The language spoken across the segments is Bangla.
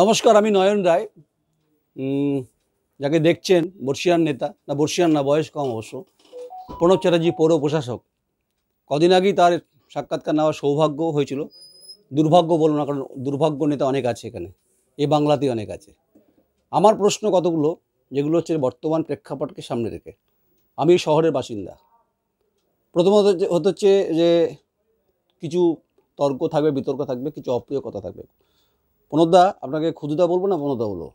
নমস্কার আমি নয়ন রায় যাকে দেখছেন বর্ষিয়ান নেতা না বর্ষিয়ান না বয়স কম অবশ্য প্রণব চ্যাটার্জি পৌর প্রশাসক কদিন আগেই তার সাক্ষাৎকার নেওয়ার সৌভাগ্য হয়েছিল দুর্ভাগ্য বলো না কারণ দুর্ভাগ্য নেতা অনেক আছে এখানে এ বাংলাতেই অনেক আছে আমার প্রশ্ন কতগুলো যেগুলো হচ্ছে বর্তমান প্রেক্ষাপটকে সামনে রেখে আমি শহরের বাসিন্দা প্রথমত হতে হচ্ছে যে কিছু তর্ক থাকবে বিতর্ক থাকবে কিছু অপ্রিয় কথা থাকবে প্রণবদা আপনাকে খুদদা বলবো না প্রণবদা বলবো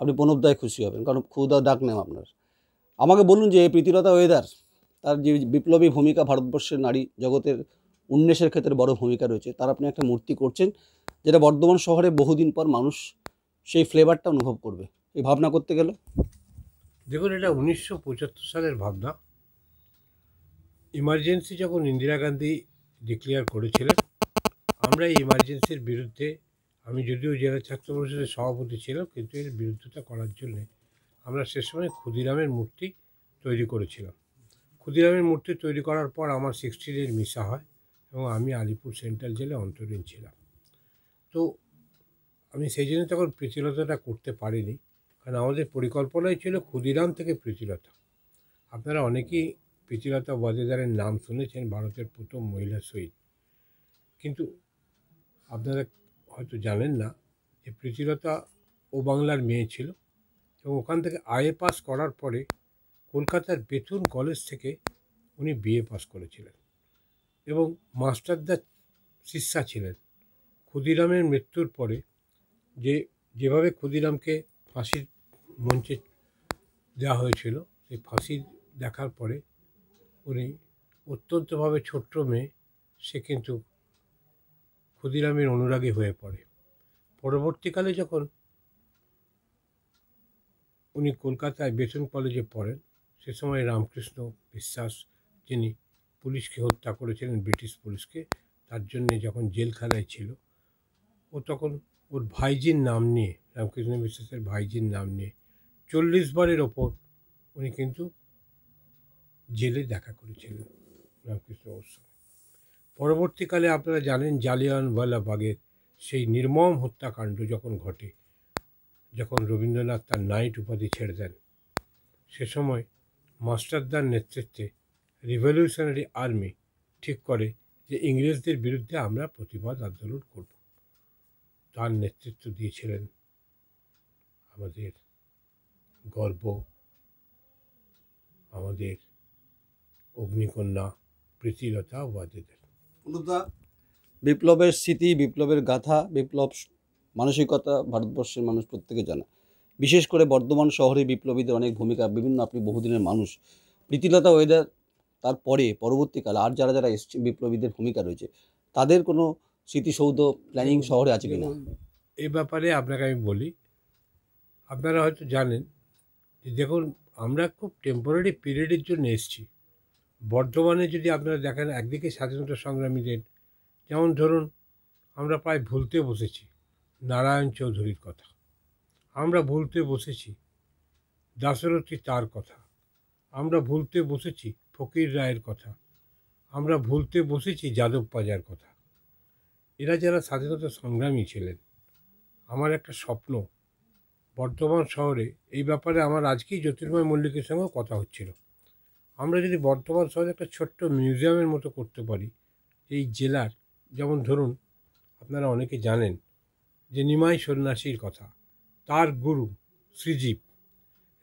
আপনি প্রণবদায় খুশি হবেন কারণ ক্ষুদা ডাক নাম আপনার আমাকে বলুন যে প্রীতিলতা ওয়েদার তার যে বিপ্লবী ভূমিকা ভারতবর্ষের নারী জগতের উন্মেষের ক্ষেত্রে বড় ভূমিকা রয়েছে তার আপনি একটা মূর্তি করছেন যেটা বর্ধমান শহরে বহুদিন পর মানুষ সেই ফ্লেভারটা অনুভব করবে এই ভাবনা করতে গেলে দেখুন এটা উনিশশো সালের ভাবনা ইমার্জেন্সি যখন ইন্দিরা গান্ধী ডিক্লেয়ার করেছিলেন আমরা এই এমার্জেন্সির বিরুদ্ধে আমি যদিও জেলা ছাত্র পরিষদের সভাপতি ছিলাম কিন্তু এর বিরুদ্ধতা করার জন্যে আমরা সে সময় ক্ষুদিরামের মূর্তি তৈরি করেছিলাম ক্ষুদিরামের মূর্তি তৈরি করার পর আমার সিক্সটি ডের মিশা হয় এবং আমি আলিপুর সেন্ট্রাল জেলে অন্তরীণ ছিলাম তো আমি সেই জন্য তখন প্রীতিলতাটা করতে পারিনি কারণ আমাদের পরিকল্পনাই ছিল ক্ষুদিরাম থেকে প্রীতিলতা আপনারা অনেকেই প্রীতিলতা বাজেদারের নাম শুনেছেন ভারতের প্রথম মহিলা শহীদ কিন্তু আপনারা হয়তো জানেন না যে প্রীতিলতা ও বাংলার মেয়ে ছিল এবং ওখান থেকে আইএ পাস করার পরে কলকাতার বেতুন কলেজ থেকে উনি বিএ পাস করেছিলেন এবং মাস্টারদার শিষ্যা ছিলেন ক্ষুদিরামের মৃত্যুর পরে যে যেভাবে ক্ষুদিরামকে ফাঁসির মঞ্চে দেওয়া হয়েছিল সেই ফাঁসি দেখার পরে উনি অত্যন্তভাবে ছোট্ট মেয়ে সে কিন্তু ক্ষুদিরামের অনুরাগী হয়ে পড়ে পরবর্তীকালে যখন উনি কলকাতায় বেতন কলেজে পড়েন সে সময় রামকৃষ্ণ বিশ্বাস যিনি পুলিশকে হত্যা করেছিলেন ব্রিটিশ পুলিশকে তার জন্যে যখন জেলখানায় ছিল ও তখন ওর ভাইজির নাম নিয়ে রামকৃষ্ণ বিশ্বাসের ভাইজির নাম নিয়ে চল্লিশ বারের ওপর উনি কিন্তু জেলে দেখা করেছিলেন রামকৃষ্ণ বসু পরবর্তীকালে আপনারা জানেন বাগের সেই নির্মম হত্যাকাণ্ড যখন ঘটে যখন রবীন্দ্রনাথ তার নাইট উপাধি ছেড়ে দেন সে সময় মাস্টারদার নেতৃত্বে রিভলিউশনারি আর্মি ঠিক করে যে ইংরেজদের বিরুদ্ধে আমরা প্রতিবাদ আন্দোলন করব তার নেতৃত্ব দিয়েছিলেন আমাদের গর্ব আমাদের অগ্নিকন্যা প্রীতিলতা ওয়াদেদের অনুপদা বিপ্লবের স্মৃতি বিপ্লবের গাথা বিপ্লব মানসিকতা ভারতবর্ষের মানুষ প্রত্যেকে জানা বিশেষ করে বর্ধমান শহরে বিপ্লবীদের অনেক ভূমিকা বিভিন্ন আপনি বহুদিনের মানুষ প্রীতিলতা ওয়েদার তারপরে পরবর্তীকালে আর যারা যারা এসছে বিপ্লবীদের ভূমিকা রয়েছে তাদের কোনো স্মৃতিসৌধ প্ল্যানিং শহরে আছে কিনা এ ব্যাপারে আপনাকে আমি বলি আপনারা হয়তো জানেন যে দেখুন আমরা খুব টেম্পোরারি পিরিয়ডের জন্য এসেছি বর্ধমানে যদি আপনারা দেখেন একদিকে স্বাধীনতা সংগ্রামীদের যেমন ধরুন আমরা প্রায় ভুলতে বসেছি নারায়ণ চৌধুরীর কথা আমরা ভুলতে বসেছি দাশরথী তার কথা আমরা ভুলতে বসেছি ফকির রায়ের কথা আমরা ভুলতে বসেছি যাদব পাজার কথা এরা যারা স্বাধীনতা সংগ্রামী ছিলেন আমার একটা স্বপ্ন বর্ধমান শহরে এই ব্যাপারে আমার আজকেই জ্যোতির্ময় মল্লিকের সঙ্গে কথা হচ্ছিল আমরা যদি বর্ধমান শহরে একটা ছোট্ট মিউজিয়ামের মতো করতে পারি এই জেলার যেমন ধরুন আপনারা অনেকে জানেন যে নিমাই সন্ন্যাসীর কথা তার গুরু শ্রীজীব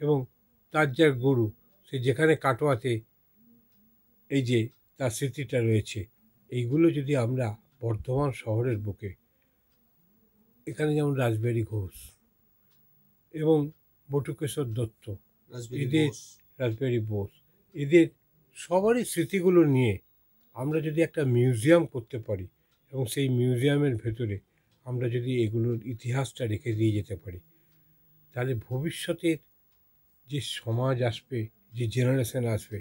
এবং তার যার গুরু সে যেখানে কাটোয়াতে এই যে তার স্মৃতিটা রয়েছে এইগুলো যদি আমরা বর্ধমান শহরের বুকে এখানে যেমন রাজবাড়ি ঘোষ এবং বটুকেশ্বর দত্ত রাজবাড়ি বোস এদের সবারই স্মৃতিগুলো নিয়ে আমরা যদি একটা মিউজিয়াম করতে পারি এবং সেই মিউজিয়ামের ভেতরে আমরা যদি এগুলোর ইতিহাসটা রেখে দিয়ে যেতে পারি তাহলে ভবিষ্যতের যে সমাজ আসবে যে জেনারেশন আসবে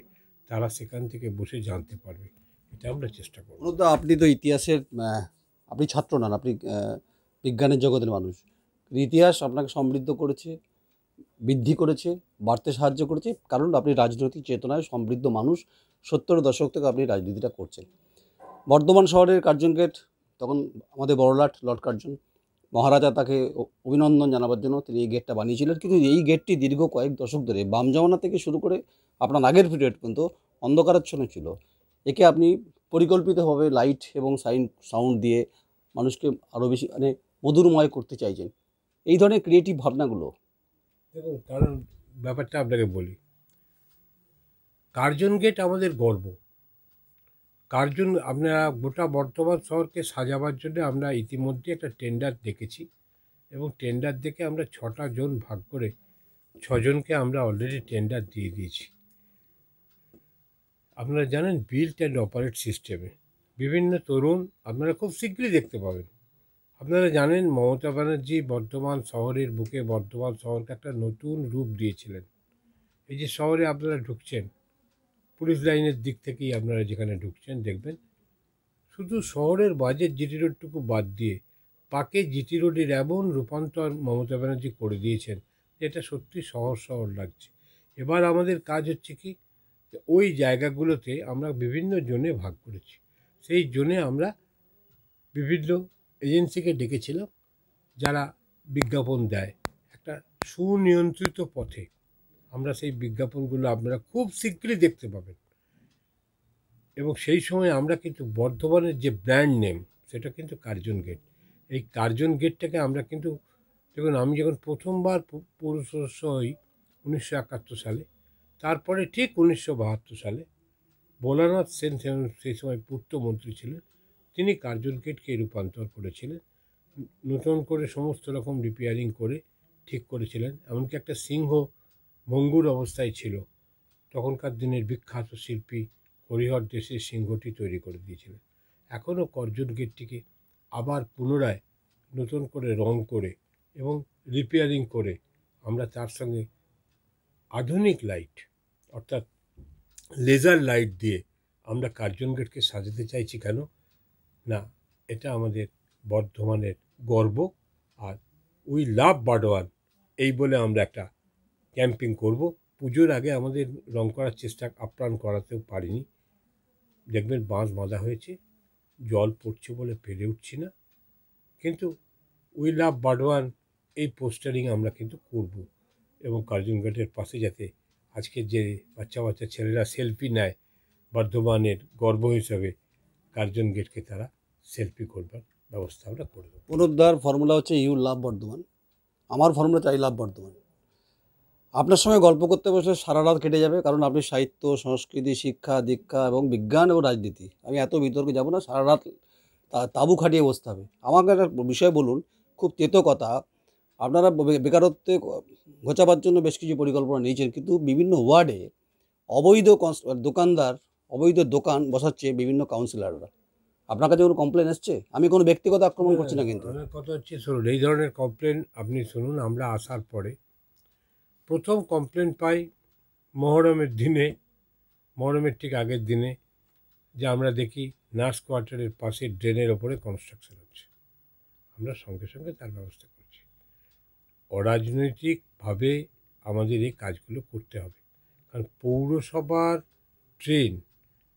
তারা সেখান থেকে বসে জানতে পারবে এটা আমরা চেষ্টা করব অনুদা আপনি তো ইতিহাসের আপনি ছাত্র নন আপনি বিজ্ঞানের জগতের মানুষ ইতিহাস আপনাকে সমৃদ্ধ করেছে বৃদ্ধি করেছে বাড়তে সাহায্য করেছে কারণ আপনি রাজনৈতিক চেতনায় সমৃদ্ধ মানুষ সত্তর দশক থেকে আপনি রাজনীতিটা করছেন বর্ধমান শহরের কার্জন গেট তখন আমাদের বড়লাট লর্ড কার্জন মহারাজা তাকে অভিনন্দন জানাবার জন্য তিনি এই গেটটা বানিয়েছিলেন কিন্তু এই গেটটি দীর্ঘ কয়েক দশক ধরে বাম জমানা থেকে শুরু করে আপনার আগের পিরিয়ড পর্যন্ত অন্ধকারাচ্ছন্ন ছিল একে আপনি পরিকল্পিতভাবে লাইট এবং সাইন সাউন্ড দিয়ে মানুষকে আরও বেশি মানে মধুরময় করতে চাইছেন এই ধরনের ক্রিয়েটিভ ভাবনাগুলো দেখুন কারণ ব্যাপারটা আপনাকে বলি কার্জন গেট আমাদের গর্ব কার্জন আমরা গোটা বর্ধমান শহরকে সাজাবার জন্য আমরা ইতিমধ্যে একটা টেন্ডার দেখেছি এবং টেন্ডার দেখে আমরা ছটা জন ভাগ করে ছজনকে আমরা অলরেডি টেন্ডার দিয়ে দিয়েছি আপনারা জানেন বিল্ট অ্যান্ড অপারেট সিস্টেমে বিভিন্ন তরুণ আপনারা খুব শীঘ্রই দেখতে পাবেন আপনারা জানেন মমতা ব্যানার্জি বর্ধমান শহরের বুকে বর্ধমান শহরকে একটা নতুন রূপ দিয়েছিলেন এই যে শহরে আপনারা ঢুকছেন পুলিশ লাইনের দিক থেকেই আপনারা যেখানে ঢুকছেন দেখবেন শুধু শহরের বাজেট জিটি রোডটুকু বাদ দিয়ে পাকে জিটি রোডের এমন রূপান্তর মমতা ব্যানার্জি করে দিয়েছেন এটা সত্যি শহর শহর লাগছে এবার আমাদের কাজ হচ্ছে কি ওই জায়গাগুলোতে আমরা বিভিন্ন জোনে ভাগ করেছি সেই জোনে আমরা বিভিন্ন এজেন্সিকে ডেকেছিল যারা বিজ্ঞাপন দেয় একটা সুনিয়ন্ত্রিত পথে আমরা সেই বিজ্ঞাপনগুলো আপনারা খুব শীঘ্রই দেখতে পাবেন এবং সেই সময় আমরা কিন্তু বর্ধমানের যে ব্র্যান্ড নেম সেটা কিন্তু কার্জন গেট এই কার্জন গেটটাকে আমরা কিন্তু দেখুন আমি যখন প্রথমবার পৌরসদস্য হই উনিশশো একাত্তর সালে তারপরে ঠিক উনিশশো বাহাত্তর সালে ভোলানাথ সেন সেই সময় পূর্তমন্ত্রী ছিলেন তিনি কার্জন গেটকে রূপান্তর করেছিলেন নতুন করে সমস্ত রকম রিপেয়ারিং করে ঠিক করেছিলেন এমনকি একটা সিংহ ভঙ্গুর অবস্থায় ছিল তখনকার দিনের বিখ্যাত শিল্পী হরিহর দেশের সিংহটি তৈরি করে দিয়েছিলেন এখনও করজন গেটটিকে আবার পুনরায় নতুন করে রং করে এবং রিপেয়ারিং করে আমরা তার সঙ্গে আধুনিক লাইট অর্থাৎ লেজার লাইট দিয়ে আমরা কার্জন গেটকে সাজাতে চাইছি কেন না এটা আমাদের বর্ধমানের গর্ব আর উই লাভ বাডোয়ান এই বলে আমরা একটা ক্যাম্পিং করব পুজোর আগে আমাদের রং করার চেষ্টা আপ্রাণ করাতেও পারিনি দেখবেন বাঁশ বাঁধা হয়েছে জল পড়ছে বলে পেরে উঠছি না কিন্তু উই লাভ বাডোয়ান এই পোস্টারিং আমরা কিন্তু করব এবং গেটের পাশে যাতে আজকে যে বাচ্চা বাচ্চা ছেলেরা সেলফি নেয় বর্ধমানের গর্ব হিসাবে কার্জন গেটকে তারা সেলফি করবার ব্যবস্থা আমরা করে দেবো পুনরুদ্ধার ফর্মুলা হচ্ছে ইউ লাভ বর্ধমান আমার ফর্মুলা চাই লাভ বর্ধমান আপনার সঙ্গে গল্প করতে বসলে সারা রাত কেটে যাবে কারণ আপনি সাহিত্য সংস্কৃতি শিক্ষা দীক্ষা এবং বিজ্ঞান এবং রাজনীতি আমি এত বিতর্কে যাব না সারা রাত তাবু খাটিয়ে বসতে হবে আমাকে একটা বিষয় বলুন খুব তেতো কথা আপনারা বেকারত্বে ঘোচাবার জন্য বেশ কিছু পরিকল্পনা নিয়েছেন কিন্তু বিভিন্ন ওয়ার্ডে অবৈধ দোকানদার অবৈধ দোকান বসাচ্ছে বিভিন্ন কাউন্সিলররা আপনার কাছে কোনো কমপ্লেন এসছে আমি কোনো ব্যক্তিগত আক্রমণ হ্যাঁ, করছি না কিন্তু হ্যাঁ, কথা হচ্ছে শুনুন এই ধরনের কমপ্লেন আপনি শুনুন আমরা আসার পরে প্রথম কমপ্লেন পাই মহরমের দিনে মহরমের ঠিক আগের দিনে যে আমরা দেখি নার্স কোয়ার্টারের পাশে ড্রেনের ওপরে কনস্ট্রাকশন হচ্ছে আমরা সঙ্গে সঙ্গে তার ব্যবস্থা করছি অরাজনৈতিকভাবে আমাদের এই কাজগুলো করতে হবে কারণ পৌরসভার ট্রেন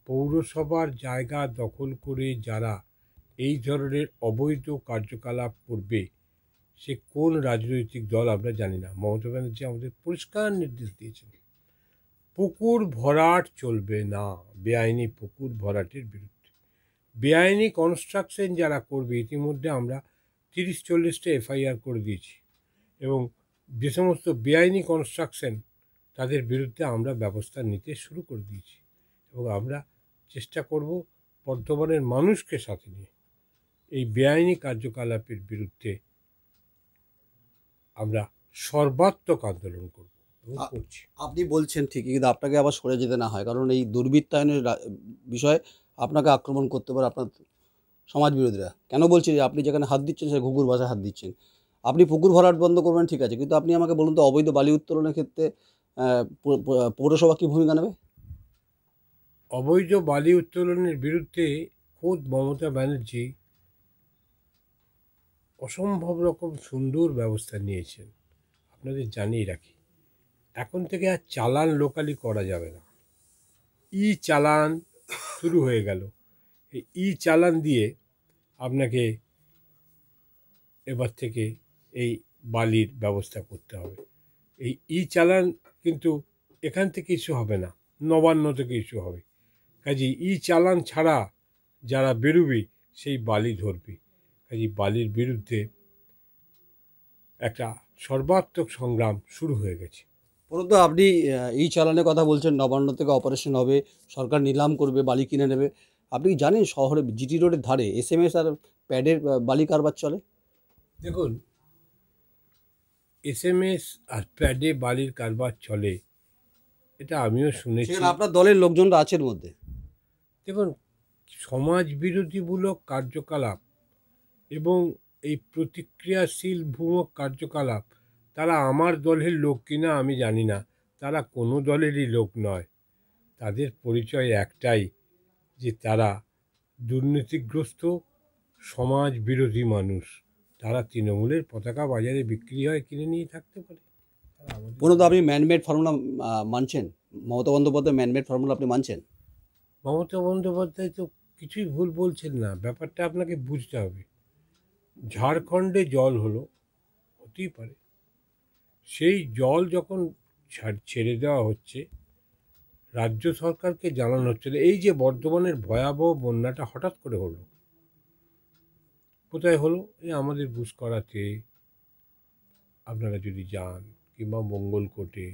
পৌরসভার জায়গা দখল করে যারা এই ধরনের অবৈধ কার্যকলাপ করবে সে কোন রাজনৈতিক দল আমরা জানি না মমতা ব্যানার্জি আমাদের পরিষ্কার নির্দেশ দিয়েছেন পুকুর ভরাট চলবে না বেআইনি পুকুর ভরাটের বিরুদ্ধে বেআইনি কনস্ট্রাকশন যারা করবে ইতিমধ্যে আমরা তিরিশ চল্লিশটা এফআইআর করে দিয়েছি এবং যে সমস্ত বেআইনি কনস্ট্রাকশন তাদের বিরুদ্ধে আমরা ব্যবস্থা নিতে শুরু করে দিয়েছি এবং আমরা চেষ্টা করব বর্ধমানের মানুষকে সাথে নিয়ে এই বেআইনি কার্যকলাপের বিরুদ্ধে আমরা সর্বাত্মক আন্দোলন করব আপনি বলছেন ঠিকই কিন্তু আপনাকে আবার সরে যেতে না হয় কারণ এই দুর্বৃত্তায়নের বিষয়ে আপনাকে আক্রমণ করতে পারে আপনার সমাজ বিরোধীরা কেন বলছেন যে আপনি যেখানে হাত দিচ্ছেন সেখানে ঘুঘুর ভাষায় হাত দিচ্ছেন আপনি পুকুর ভরাট বন্ধ করবেন ঠিক আছে কিন্তু আপনি আমাকে বলুন তো অবৈধ বালি উত্তোলনের ক্ষেত্রে পৌরসভা কী ভূমিকা নেবে অবৈধ বালি উত্তোলনের বিরুদ্ধে খোদ মমতা ব্যানার্জি অসম্ভব রকম সুন্দর ব্যবস্থা নিয়েছেন আপনাদের জানিয়ে রাখি এখন থেকে আর চালান লোকালি করা যাবে না ই চালান শুরু হয়ে গেল ই চালান দিয়ে আপনাকে এবার থেকে এই বালির ব্যবস্থা করতে হবে এই ই চালান কিন্তু এখান থেকে ইস্যু হবে না নবান্ন থেকে ইস্যু হবে কাজে ই চালান ছাড়া যারা বেরোবে সেই বালি ধরবে কাজে বালির বিরুদ্ধে একটা সর্বাত্মক সংগ্রাম শুরু হয়ে গেছে প্রদা আপনি এই চালানের কথা বলছেন নবান্ন থেকে অপারেশন হবে সরকার নিলাম করবে বালি কিনে নেবে আপনি কি জানেন শহরে জিটি রোডের ধারে এস এম এস আর প্যাডের বালি কারবার চলে দেখুন এস এম এস আর প্যাডে বালির কারবার চলে এটা আমিও শুনেছি আপনার দলের লোকজনরা আছে মধ্যে দেখুন সমাজ বিরোধীমূলক কার্যকলাপ এবং এই প্রতিক্রিয়াশীল ভূমক কার্যকলাপ তারা আমার দলের লোক কিনা আমি জানি না তারা কোনো দলেরই লোক নয় তাদের পরিচয় একটাই যে তারা দুর্নীতিগ্রস্ত সমাজ বিরোধী মানুষ তারা তৃণমূলের পতাকা বাজারে বিক্রি হয় কিনে নিয়ে থাকতে পারে প্রণত আপনি ম্যানমেড ফর্মুলা মানছেন মমতা বন্দ্যোপাধ্যায় ম্যানমেড ফর্মুলা আপনি মানছেন মমতা বন্দ্যোপাধ্যায় তো কিছুই ভুল বলছেন না ব্যাপারটা আপনাকে বুঝতে হবে ঝাড়খণ্ডে জল হলো হতেই পারে সেই জল যখন ছেড়ে দেওয়া হচ্ছে রাজ্য সরকারকে জানানো হচ্ছে এই যে বর্ধমানের ভয়াবহ বন্যাটা হঠাৎ করে হলো কোথায় হলো এই আমাদের করাতে আপনারা যদি যান কিংবা মঙ্গলকোটে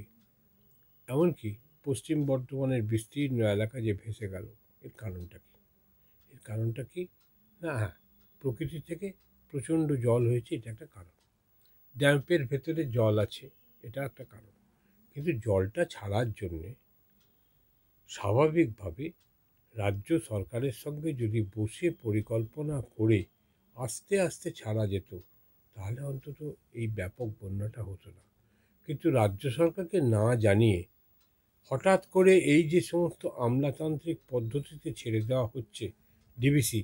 এমনকি পশ্চিম বর্ধমানের বিস্তীর্ণ এলাকা যে ভেসে গেল এর কারণটা কি এর কারণটা কি না হ্যাঁ প্রকৃতি থেকে প্রচণ্ড জল হয়েছে এটা একটা কারণ ড্যাম্পের ভেতরে জল আছে এটা একটা কারণ কিন্তু জলটা ছাড়ার জন্যে স্বাভাবিকভাবে রাজ্য সরকারের সঙ্গে যদি বসে পরিকল্পনা করে আস্তে আস্তে ছাড়া যেত তাহলে অন্তত এই ব্যাপক বন্যাটা হতো না কিন্তু রাজ্য সরকারকে না জানিয়ে হঠাৎ করে এই যে সমস্ত আমলাতান্ত্রিক পদ্ধতিতে ছেড়ে দেওয়া হচ্ছে ডিবিসি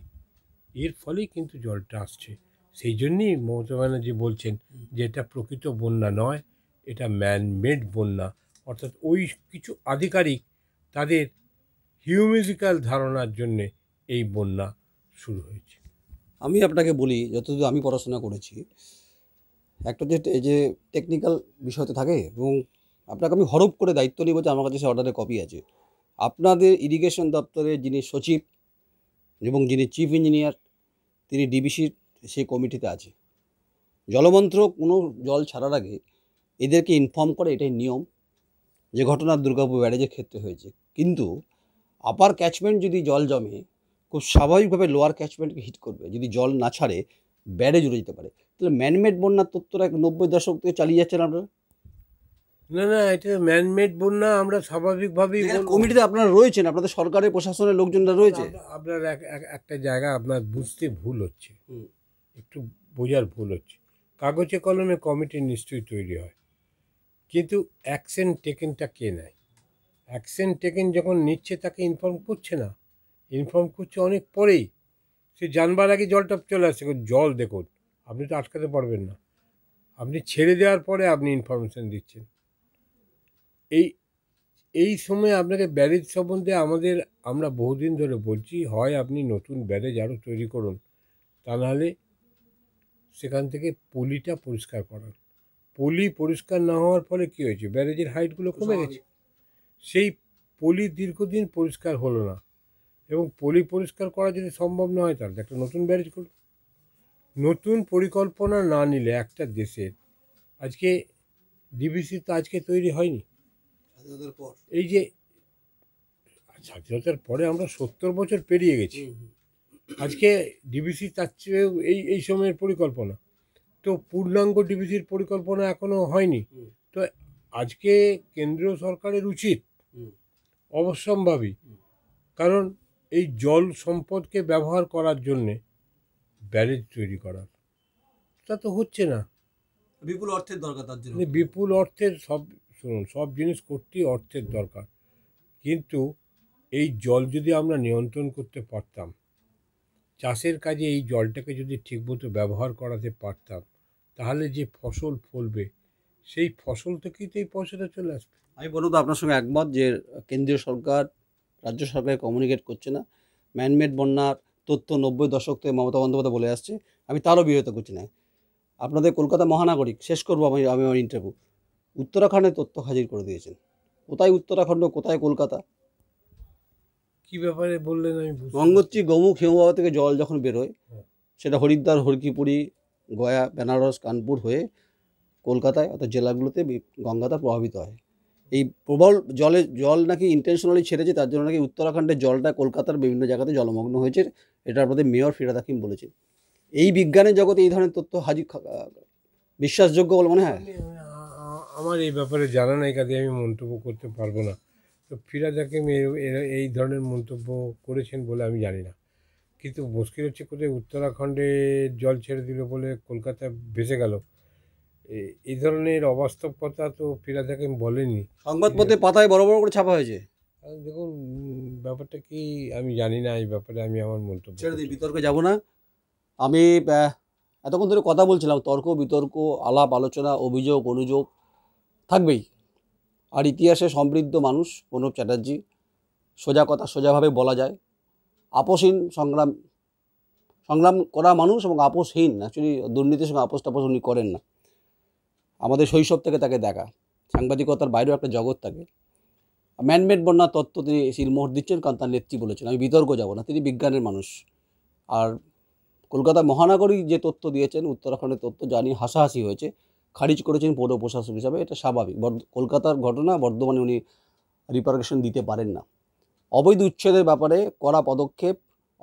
এর ফলেই কিন্তু জলটা আসছে সেই জন্যেই মমতা ব্যানার্জি বলছেন যে এটা প্রকৃত বন্যা নয় এটা ম্যানমেড বন্যা অর্থাৎ ওই কিছু আধিকারিক তাদের হিউমিউজিক্যাল ধারণার জন্যে এই বন্যা শুরু হয়েছে আমি আপনাকে বলি যতদূর আমি পড়াশোনা করেছি একটা যে যে টেকনিক্যাল বিষয়তে থাকে এবং আপনাকে আমি হরপ করে দায়িত্ব নিব যে আমার কাছে সে অর্ডারের কপি আছে আপনাদের ইরিগেশন দপ্তরের যিনি সচিব এবং যিনি চিফ ইঞ্জিনিয়ার তিনি ডিবিসির সেই কমিটিতে আছে জলমন্ত্র কোনো জল ছাড়ার আগে এদেরকে ইনফর্ম করে এটাই নিয়ম যে ঘটনা দুর্গাপুর ব্যারেজের ক্ষেত্রে হয়েছে কিন্তু আপার ক্যাচমেন্ট যদি জল জমে খুব স্বাভাবিকভাবে লোয়ার ক্যাচমেন্টকে হিট করবে যদি জল না ছাড়ে ব্যারেজ উড়ে যেতে পারে তাহলে ম্যানমেড বন্যার তত্ত্বরা এক নব্বই দশক থেকে চালিয়ে যাচ্ছেন আপনারা না না এটা ম্যানমেড বন্যা আমরা স্বাভাবিকভাবেই কমিটিতে আপনারা রয়েছেন আপনাদের সরকারের প্রশাসনের লোকজনরা রয়েছে আপনার একটা জায়গা আপনার বুঝতে ভুল হচ্ছে একটু বোঝার ভুল হচ্ছে কাগজে কলমে কমিটি নিশ্চয়ই তৈরি হয় কিন্তু অ্যাকশন টেকেনটা কে নেয় অ্যাকশন টেকেন যখন নিচ্ছে তাকে ইনফর্ম করছে না ইনফর্ম করছে অনেক পরেই সে জানবার আগে জলটা চলে আসছে জল দেখুন আপনি তো আটকাতে পারবেন না আপনি ছেড়ে দেওয়ার পরে আপনি ইনফরমেশান দিচ্ছেন এই এই সময় আপনাকে ব্যারেজ সম্বন্ধে আমাদের আমরা বহুদিন ধরে বলছি হয় আপনি নতুন ব্যারেজ আরও তৈরি করুন তা নাহলে সেখান থেকে পলিটা পরিষ্কার করান পলি পরিষ্কার না হওয়ার ফলে কী হয়েছে ব্যারেজের হাইটগুলো কমে গেছে সেই পলি দীর্ঘদিন পরিষ্কার হলো না এবং পলি পরিষ্কার করা যদি সম্ভব না হয় তাহলে একটা নতুন ব্যারেজ করুন নতুন পরিকল্পনা না নিলে একটা দেশের আজকে ডিবিসি তো আজকে তৈরি হয়নি এই যে স্বাধীনতার পরে আমরা সত্তর বছর পেরিয়ে গেছি আজকে ডিবিসি তার চেয়েও এই এই সময়ের পরিকল্পনা তো পূর্ণাঙ্গ ডিবিসির পরিকল্পনা এখনও হয়নি তো আজকে কেন্দ্রীয় সরকারের উচিত অবশ্যম্ভাবী কারণ এই জল সম্পদকে ব্যবহার করার জন্যে ব্যারেজ তৈরি করার তা তো হচ্ছে না বিপুল অর্থের দরকার তার জন্য মানে বিপুল অর্থের সব শুনুন সব জিনিস করতেই অর্থের দরকার কিন্তু এই জল যদি আমরা নিয়ন্ত্রণ করতে পারতাম চাষের কাজে এই জলটাকে যদি ঠিকমতো ব্যবহার করাতে পারতাম তাহলে যে ফসল ফলবে সেই ফসল থেকেই তো এই পয়সাটা চলে আসবে আমি বলবো আপনার সঙ্গে একমত যে কেন্দ্রীয় সরকার রাজ্য সরকার কমিউনিকেট করছে না ম্যানমেড বন্যার তথ্য নব্বই দশক থেকে মমতা বন্দ্যোপাধ্যায় বলে আসছে আমি তারও বিরত করছি না আপনাদের কলকাতা মহানাগরিক শেষ করবো আমি আমি আমার ইন্টারভিউ উত্তরাখণ্ডের তথ্য হাজির করে দিয়েছেন কোথায় উত্তরাখণ্ড কোথায় কলকাতা কি ব্যাপারে বললেন আমি গঙ্গোত্রী গমুখ হিমবাহ থেকে জল যখন বেরোয় হ্যাঁ। সেটা হরিদ্বার হরকিপুরি গয়া বেনারস কানপুর হয়ে কলকাতায় অর্থাৎ জেলাগুলোতে গঙ্গাটা প্রভাবিত হয় এই প্রবল জলে জল নাকি ইন্টেনশনালি ছেড়েছে তার জন্য নাকি উত্তরাখণ্ডের জলটা কলকাতার বিভিন্ন জায়গাতে জলমগ্ন হয়েছে এটার আপনাদের মেয়র ফিরাদ হাকিম বলেছে এই বিজ্ঞানের জগতে এই ধরনের তথ্য হাজির বিশ্বাসযোগ্য বলে মনে হয় আমার এই ব্যাপারে জানা নেই কাজে আমি মন্তব্য করতে পারবো না তো ফিরাজ হাকিম এই ধরনের মন্তব্য করেছেন বলে আমি জানি না কিন্তু মুশকিল হচ্ছে কোথায় উত্তরাখণ্ডে জল ছেড়ে দিল বলে কলকাতা ভেসে গেল এই ধরনের অবাস্তব কথা তো ফিরাজ হাকিম বলেনি সংবাদপত্রে পাতায় বড় বড় করে ছাপা হয়েছে দেখুন ব্যাপারটা কি আমি জানি না এই ব্যাপারে আমি আমার মন্তব্য ছেড়ে দিই বিতর্কে যাবো না আমি এতক্ষণ ধরে কথা বলছিলাম তর্ক বিতর্ক আলাপ আলোচনা অভিযোগ অনুযোগ থাকবেই আর ইতিহাসে সমৃদ্ধ মানুষ প্রণব চ্যাটার্জি সোজা কথা সোজাভাবে বলা যায় আপোষহীন সংগ্রাম সংগ্রাম করা মানুষ এবং আপোষহীন অ্যাকচুয়ালি দুর্নীতির সঙ্গে আপোষ টাপোষ উনি করেন না আমাদের শৈশব থেকে তাকে দেখা সাংবাদিকতার বাইরেও একটা জগৎ থাকে ম্যানমেড বন্যার তত্ত্ব তিনি শিলমোহর দিচ্ছেন কারণ তার নেত্রী বলেছেন আমি বিতর্ক যাব না তিনি বিজ্ঞানের মানুষ আর কলকাতা মহানগরী যে তথ্য দিয়েছেন উত্তরাখণ্ডের তথ্য জানি হাসাহাসি হয়েছে খারিজ করেছেন পৌর প্রশাসক হিসাবে এটা স্বাভাবিক কলকাতার ঘটনা বর্ধমানে উনি রিপারকেশন দিতে পারেন না অবৈধ উচ্ছেদের ব্যাপারে করা পদক্ষেপ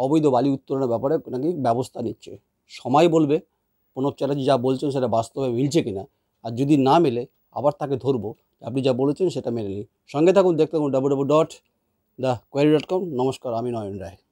অবৈধ বালি উত্তোলনের ব্যাপারে নাকি ব্যবস্থা নিচ্ছে সময় বলবে প্রণব চ্যাটার্জি যা বলছেন সেটা বাস্তবে মিলছে কিনা আর যদি না মেলে আবার তাকে ধরবো আপনি যা বলেছেন সেটা মেনে নিন সঙ্গে থাকুন দেখতে থাকুন W dot the query dot com নমস্কার আমি নয়ন রায়